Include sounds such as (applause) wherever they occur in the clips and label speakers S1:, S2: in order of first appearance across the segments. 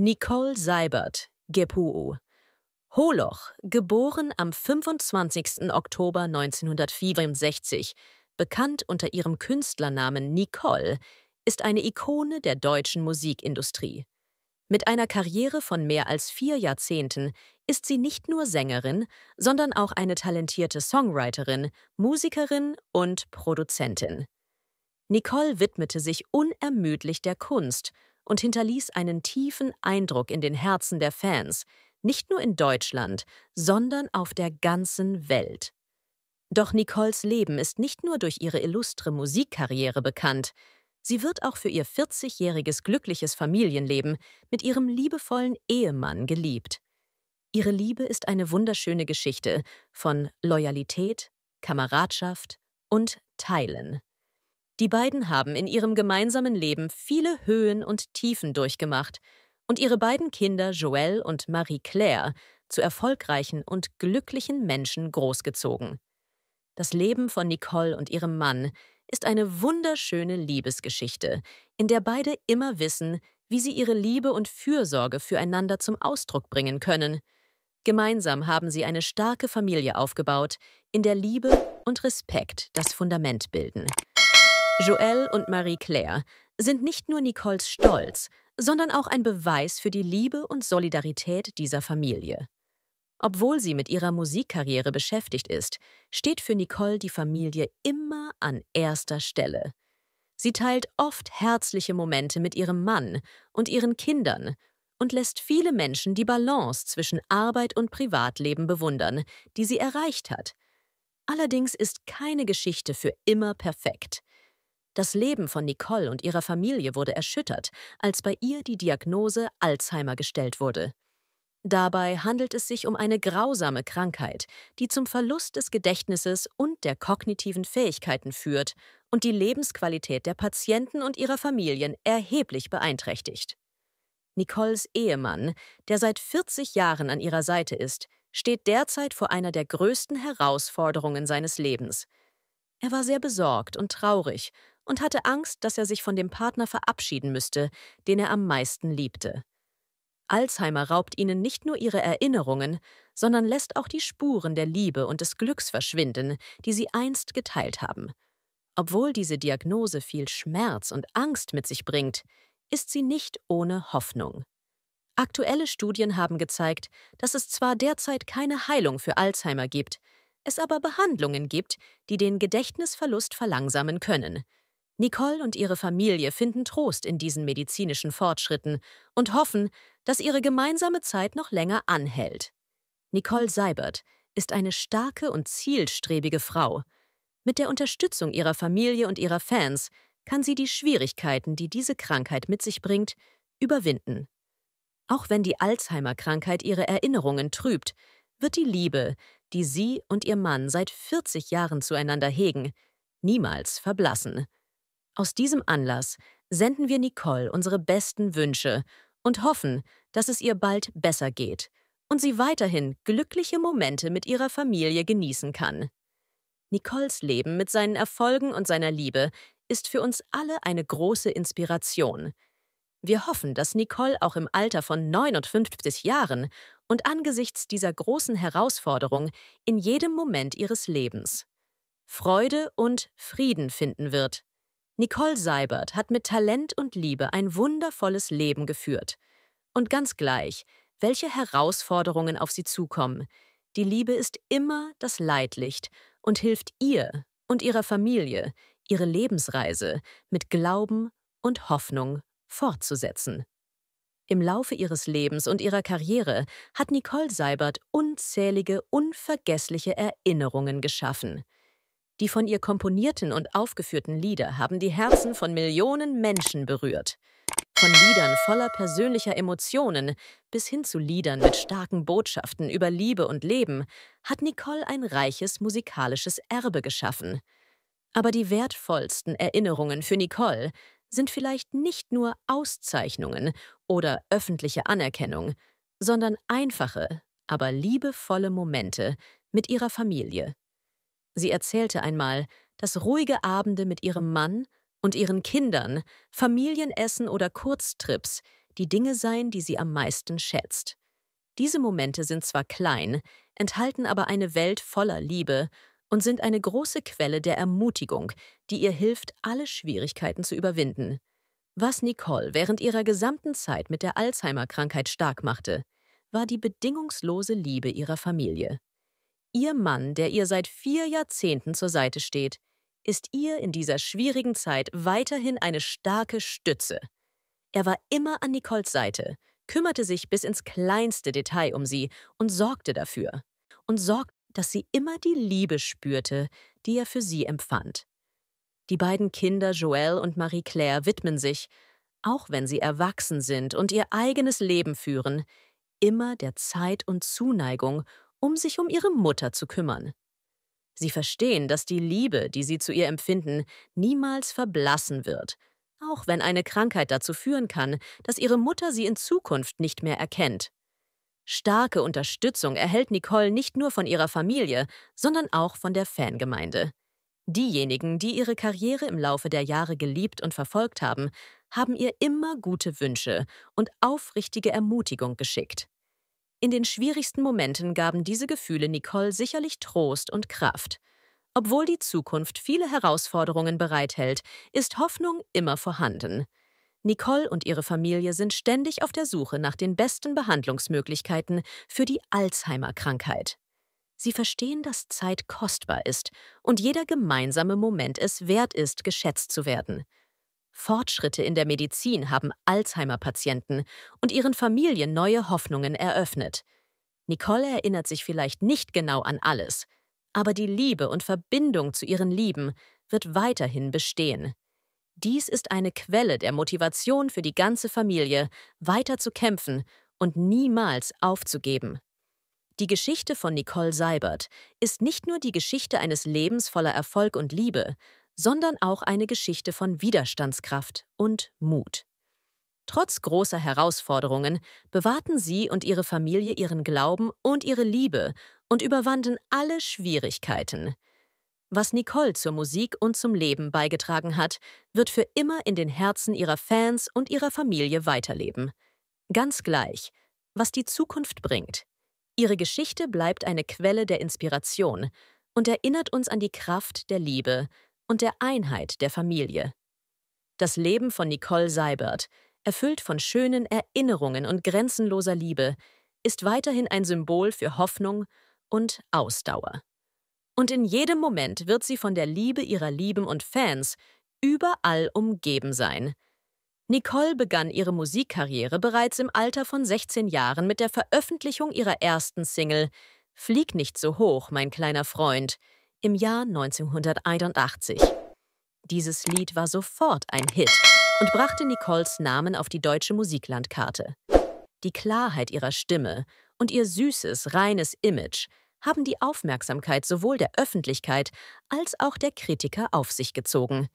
S1: Nicole Seibert, Gepuo. Holoch, geboren am 25. Oktober 1964, bekannt unter ihrem Künstlernamen Nicole, ist eine Ikone der deutschen Musikindustrie. Mit einer Karriere von mehr als vier Jahrzehnten ist sie nicht nur Sängerin, sondern auch eine talentierte Songwriterin, Musikerin und Produzentin. Nicole widmete sich unermüdlich der Kunst und hinterließ einen tiefen Eindruck in den Herzen der Fans, nicht nur in Deutschland, sondern auf der ganzen Welt. Doch Nicoles Leben ist nicht nur durch ihre illustre Musikkarriere bekannt, sie wird auch für ihr 40-jähriges glückliches Familienleben mit ihrem liebevollen Ehemann geliebt. Ihre Liebe ist eine wunderschöne Geschichte von Loyalität, Kameradschaft und Teilen. Die beiden haben in ihrem gemeinsamen Leben viele Höhen und Tiefen durchgemacht und ihre beiden Kinder Joël und Marie-Claire zu erfolgreichen und glücklichen Menschen großgezogen. Das Leben von Nicole und ihrem Mann ist eine wunderschöne Liebesgeschichte, in der beide immer wissen, wie sie ihre Liebe und Fürsorge füreinander zum Ausdruck bringen können. Gemeinsam haben sie eine starke Familie aufgebaut, in der Liebe und Respekt das Fundament bilden. Joelle und Marie-Claire sind nicht nur Nicoles Stolz, sondern auch ein Beweis für die Liebe und Solidarität dieser Familie. Obwohl sie mit ihrer Musikkarriere beschäftigt ist, steht für Nicole die Familie immer an erster Stelle. Sie teilt oft herzliche Momente mit ihrem Mann und ihren Kindern und lässt viele Menschen die Balance zwischen Arbeit und Privatleben bewundern, die sie erreicht hat. Allerdings ist keine Geschichte für immer perfekt. Das Leben von Nicole und ihrer Familie wurde erschüttert, als bei ihr die Diagnose Alzheimer gestellt wurde. Dabei handelt es sich um eine grausame Krankheit, die zum Verlust des Gedächtnisses und der kognitiven Fähigkeiten führt und die Lebensqualität der Patienten und ihrer Familien erheblich beeinträchtigt. Nicoles Ehemann, der seit 40 Jahren an ihrer Seite ist, steht derzeit vor einer der größten Herausforderungen seines Lebens. Er war sehr besorgt und traurig und hatte Angst, dass er sich von dem Partner verabschieden müsste, den er am meisten liebte. Alzheimer raubt ihnen nicht nur ihre Erinnerungen, sondern lässt auch die Spuren der Liebe und des Glücks verschwinden, die sie einst geteilt haben. Obwohl diese Diagnose viel Schmerz und Angst mit sich bringt, ist sie nicht ohne Hoffnung. Aktuelle Studien haben gezeigt, dass es zwar derzeit keine Heilung für Alzheimer gibt, es aber Behandlungen gibt, die den Gedächtnisverlust verlangsamen können. Nicole und ihre Familie finden Trost in diesen medizinischen Fortschritten und hoffen, dass ihre gemeinsame Zeit noch länger anhält. Nicole Seibert ist eine starke und zielstrebige Frau. Mit der Unterstützung ihrer Familie und ihrer Fans kann sie die Schwierigkeiten, die diese Krankheit mit sich bringt, überwinden. Auch wenn die Alzheimer-Krankheit ihre Erinnerungen trübt, wird die Liebe, die sie und ihr Mann seit 40 Jahren zueinander hegen, niemals verblassen. Aus diesem Anlass senden wir Nicole unsere besten Wünsche und hoffen, dass es ihr bald besser geht und sie weiterhin glückliche Momente mit ihrer Familie genießen kann. Nicoles Leben mit seinen Erfolgen und seiner Liebe ist für uns alle eine große Inspiration. Wir hoffen, dass Nicole auch im Alter von 59 Jahren und angesichts dieser großen Herausforderung in jedem Moment ihres Lebens Freude und Frieden finden wird Nicole Seibert hat mit Talent und Liebe ein wundervolles Leben geführt. Und ganz gleich, welche Herausforderungen auf sie zukommen, die Liebe ist immer das Leitlicht und hilft ihr und ihrer Familie, ihre Lebensreise mit Glauben und Hoffnung fortzusetzen. Im Laufe ihres Lebens und ihrer Karriere hat Nicole Seibert unzählige unvergessliche Erinnerungen geschaffen. Die von ihr komponierten und aufgeführten Lieder haben die Herzen von Millionen Menschen berührt. Von Liedern voller persönlicher Emotionen bis hin zu Liedern mit starken Botschaften über Liebe und Leben hat Nicole ein reiches musikalisches Erbe geschaffen. Aber die wertvollsten Erinnerungen für Nicole sind vielleicht nicht nur Auszeichnungen oder öffentliche Anerkennung, sondern einfache, aber liebevolle Momente mit ihrer Familie, Sie erzählte einmal, dass ruhige Abende mit ihrem Mann und ihren Kindern, Familienessen oder Kurztrips die Dinge seien, die sie am meisten schätzt. Diese Momente sind zwar klein, enthalten aber eine Welt voller Liebe und sind eine große Quelle der Ermutigung, die ihr hilft, alle Schwierigkeiten zu überwinden. Was Nicole während ihrer gesamten Zeit mit der Alzheimer-Krankheit stark machte, war die bedingungslose Liebe ihrer Familie. Ihr Mann, der ihr seit vier Jahrzehnten zur Seite steht, ist ihr in dieser schwierigen Zeit weiterhin eine starke Stütze. Er war immer an Nicoles Seite, kümmerte sich bis ins kleinste Detail um sie und sorgte dafür. Und sorgte, dass sie immer die Liebe spürte, die er für sie empfand. Die beiden Kinder Joelle und Marie-Claire widmen sich, auch wenn sie erwachsen sind und ihr eigenes Leben führen, immer der Zeit und Zuneigung um sich um ihre Mutter zu kümmern. Sie verstehen, dass die Liebe, die sie zu ihr empfinden, niemals verblassen wird, auch wenn eine Krankheit dazu führen kann, dass ihre Mutter sie in Zukunft nicht mehr erkennt. Starke Unterstützung erhält Nicole nicht nur von ihrer Familie, sondern auch von der Fangemeinde. Diejenigen, die ihre Karriere im Laufe der Jahre geliebt und verfolgt haben, haben ihr immer gute Wünsche und aufrichtige Ermutigung geschickt. In den schwierigsten Momenten gaben diese Gefühle Nicole sicherlich Trost und Kraft. Obwohl die Zukunft viele Herausforderungen bereithält, ist Hoffnung immer vorhanden. Nicole und ihre Familie sind ständig auf der Suche nach den besten Behandlungsmöglichkeiten für die Alzheimer-Krankheit. Sie verstehen, dass Zeit kostbar ist und jeder gemeinsame Moment es wert ist, geschätzt zu werden. Fortschritte in der Medizin haben Alzheimer-Patienten und ihren Familien neue Hoffnungen eröffnet. Nicole erinnert sich vielleicht nicht genau an alles, aber die Liebe und Verbindung zu ihren Lieben wird weiterhin bestehen. Dies ist eine Quelle der Motivation für die ganze Familie, weiter zu kämpfen und niemals aufzugeben. Die Geschichte von Nicole Seibert ist nicht nur die Geschichte eines Lebens voller Erfolg und Liebe, sondern auch eine Geschichte von Widerstandskraft und Mut. Trotz großer Herausforderungen bewahrten sie und ihre Familie ihren Glauben und ihre Liebe und überwanden alle Schwierigkeiten. Was Nicole zur Musik und zum Leben beigetragen hat, wird für immer in den Herzen ihrer Fans und ihrer Familie weiterleben. Ganz gleich, was die Zukunft bringt. Ihre Geschichte bleibt eine Quelle der Inspiration und erinnert uns an die Kraft der Liebe, und der Einheit der Familie. Das Leben von Nicole Seibert, erfüllt von schönen Erinnerungen und grenzenloser Liebe, ist weiterhin ein Symbol für Hoffnung und Ausdauer. Und in jedem Moment wird sie von der Liebe ihrer Lieben und Fans überall umgeben sein. Nicole begann ihre Musikkarriere bereits im Alter von 16 Jahren mit der Veröffentlichung ihrer ersten Single Flieg nicht so hoch, mein kleiner Freund, im Jahr 1981. Dieses Lied war sofort ein Hit und brachte Nicoles Namen auf die deutsche Musiklandkarte. Die Klarheit ihrer Stimme und ihr süßes, reines Image haben die Aufmerksamkeit sowohl der Öffentlichkeit als auch der Kritiker auf sich gezogen.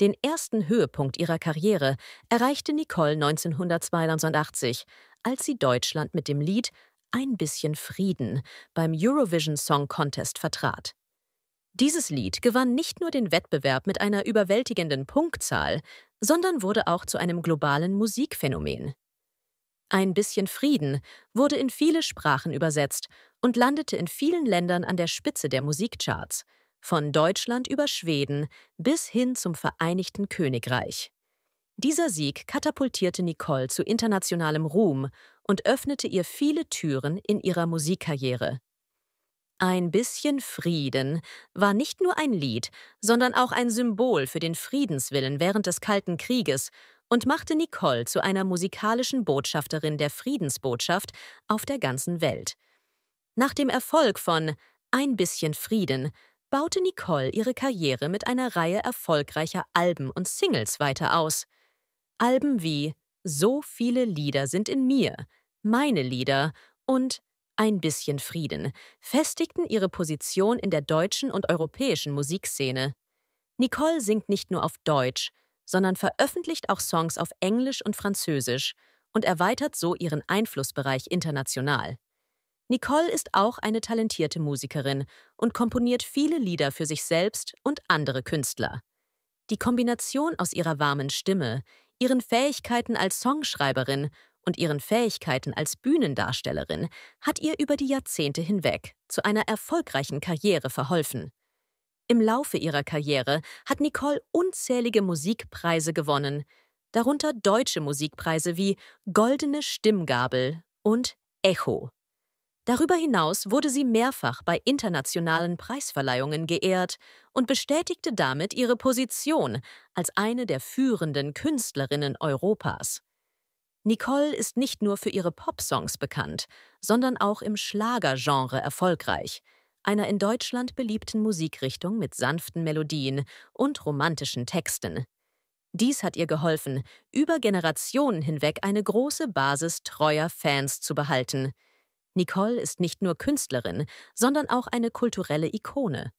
S1: Den ersten Höhepunkt ihrer Karriere erreichte Nicole 1982, als sie Deutschland mit dem Lied Ein bisschen Frieden beim Eurovision Song Contest vertrat. Dieses Lied gewann nicht nur den Wettbewerb mit einer überwältigenden Punktzahl, sondern wurde auch zu einem globalen Musikphänomen. Ein bisschen Frieden wurde in viele Sprachen übersetzt und landete in vielen Ländern an der Spitze der Musikcharts, von Deutschland über Schweden bis hin zum Vereinigten Königreich. Dieser Sieg katapultierte Nicole zu internationalem Ruhm und öffnete ihr viele Türen in ihrer Musikkarriere. Ein bisschen Frieden war nicht nur ein Lied, sondern auch ein Symbol für den Friedenswillen während des Kalten Krieges und machte Nicole zu einer musikalischen Botschafterin der Friedensbotschaft auf der ganzen Welt. Nach dem Erfolg von Ein bisschen Frieden baute Nicole ihre Karriere mit einer Reihe erfolgreicher Alben und Singles weiter aus. Alben wie So viele Lieder sind in mir, Meine Lieder und ein bisschen Frieden festigten ihre Position in der deutschen und europäischen Musikszene. Nicole singt nicht nur auf Deutsch, sondern veröffentlicht auch Songs auf Englisch und Französisch und erweitert so ihren Einflussbereich international. Nicole ist auch eine talentierte Musikerin und komponiert viele Lieder für sich selbst und andere Künstler. Die Kombination aus ihrer warmen Stimme, ihren Fähigkeiten als Songschreiberin und ihren Fähigkeiten als Bühnendarstellerin hat ihr über die Jahrzehnte hinweg zu einer erfolgreichen Karriere verholfen. Im Laufe ihrer Karriere hat Nicole unzählige Musikpreise gewonnen, darunter deutsche Musikpreise wie Goldene Stimmgabel und Echo. Darüber hinaus wurde sie mehrfach bei internationalen Preisverleihungen geehrt und bestätigte damit ihre Position als eine der führenden Künstlerinnen Europas. Nicole ist nicht nur für ihre Popsongs bekannt, sondern auch im Schlagergenre erfolgreich, einer in Deutschland beliebten Musikrichtung mit sanften Melodien und romantischen Texten. Dies hat ihr geholfen, über Generationen hinweg eine große Basis treuer Fans zu behalten. Nicole ist nicht nur Künstlerin, sondern auch eine kulturelle Ikone.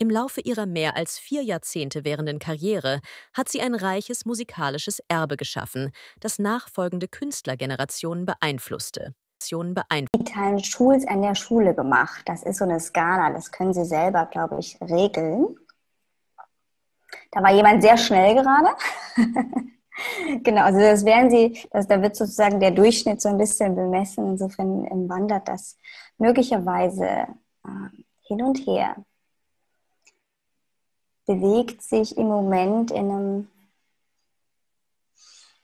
S1: Im Laufe ihrer mehr als vier Jahrzehnte währenden Karriere hat sie ein reiches musikalisches Erbe geschaffen, das nachfolgende Künstlergenerationen beeinflusste. Digitalen
S2: Schools an der Schule gemacht. Das ist so eine Skala, das können Sie selber, glaube ich, regeln. Da war jemand sehr schnell gerade. (laughs) genau, also das werden Sie, das, da wird sozusagen der Durchschnitt so ein bisschen bemessen. Insofern ähm, wandert das möglicherweise äh, hin und her bewegt sich im Moment in einem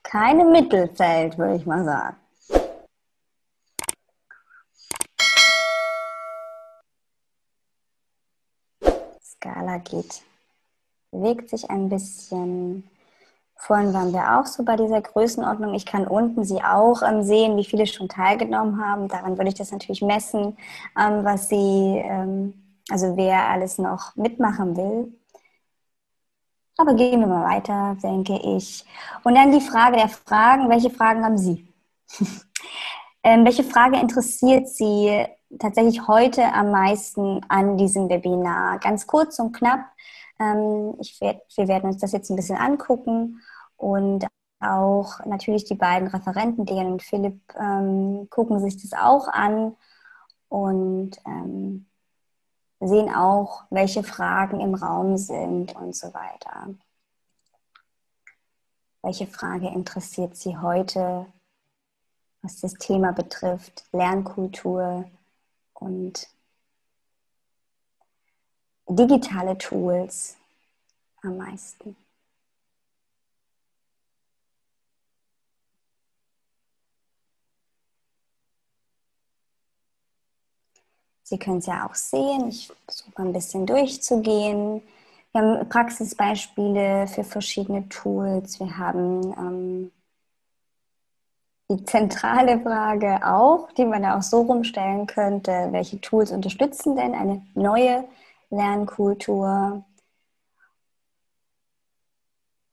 S2: keinem Mittelfeld, würde ich mal sagen. Skala geht, bewegt sich ein bisschen. Vorhin waren wir auch so bei dieser Größenordnung. Ich kann unten sie auch ähm, sehen, wie viele schon teilgenommen haben. Daran würde ich das natürlich messen, ähm, was sie, ähm, also wer alles noch mitmachen will. Aber gehen wir mal weiter, denke ich. Und dann die Frage der Fragen. Welche Fragen haben Sie? (laughs) ähm, welche Frage interessiert Sie tatsächlich heute am meisten an diesem Webinar? Ganz kurz und knapp. Ähm, werd, wir werden uns das jetzt ein bisschen angucken und auch natürlich die beiden Referenten, Dejan und Philipp, ähm, gucken sich das auch an. Und ähm, sehen auch, welche Fragen im Raum sind und so weiter. Welche Frage interessiert Sie heute, was das Thema betrifft, Lernkultur und digitale Tools am meisten? Sie können es ja auch sehen. Ich versuche ein bisschen durchzugehen. Wir haben Praxisbeispiele für verschiedene Tools. Wir haben ähm, die zentrale Frage auch, die man da auch so rumstellen könnte, welche Tools unterstützen denn eine neue Lernkultur?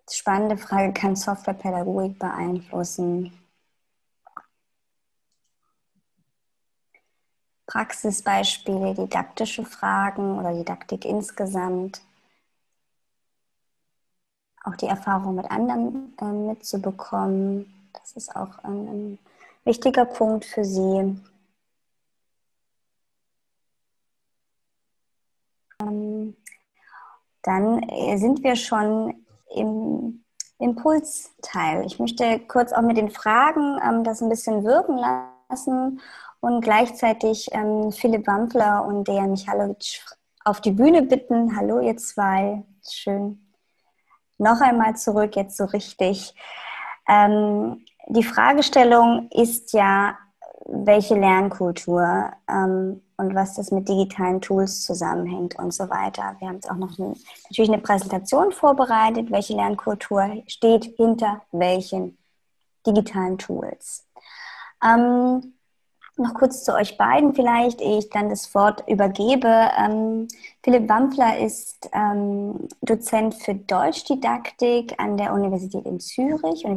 S2: Spannende Frage, kann Softwarepädagogik beeinflussen? Praxisbeispiele, didaktische Fragen oder Didaktik insgesamt, auch die Erfahrung mit anderen äh, mitzubekommen. Das ist auch ein, ein wichtiger Punkt für Sie. Ähm, dann äh, sind wir schon im Impulsteil. Ich möchte kurz auch mit den Fragen ähm, das ein bisschen wirken lassen und gleichzeitig ähm, Philipp Wampler und Dejan Michalowitsch auf die Bühne bitten. Hallo ihr zwei, schön. Noch einmal zurück, jetzt so richtig. Ähm, die Fragestellung ist ja, welche Lernkultur ähm, und was das mit digitalen Tools zusammenhängt und so weiter. Wir haben jetzt auch noch eine, natürlich eine Präsentation vorbereitet, welche Lernkultur steht hinter welchen digitalen Tools. Ähm, noch kurz zu euch beiden vielleicht, ehe ich dann das Wort übergebe. Ähm, Philipp Wampfler ist ähm, Dozent für Deutschdidaktik an der Universität in Zürich, und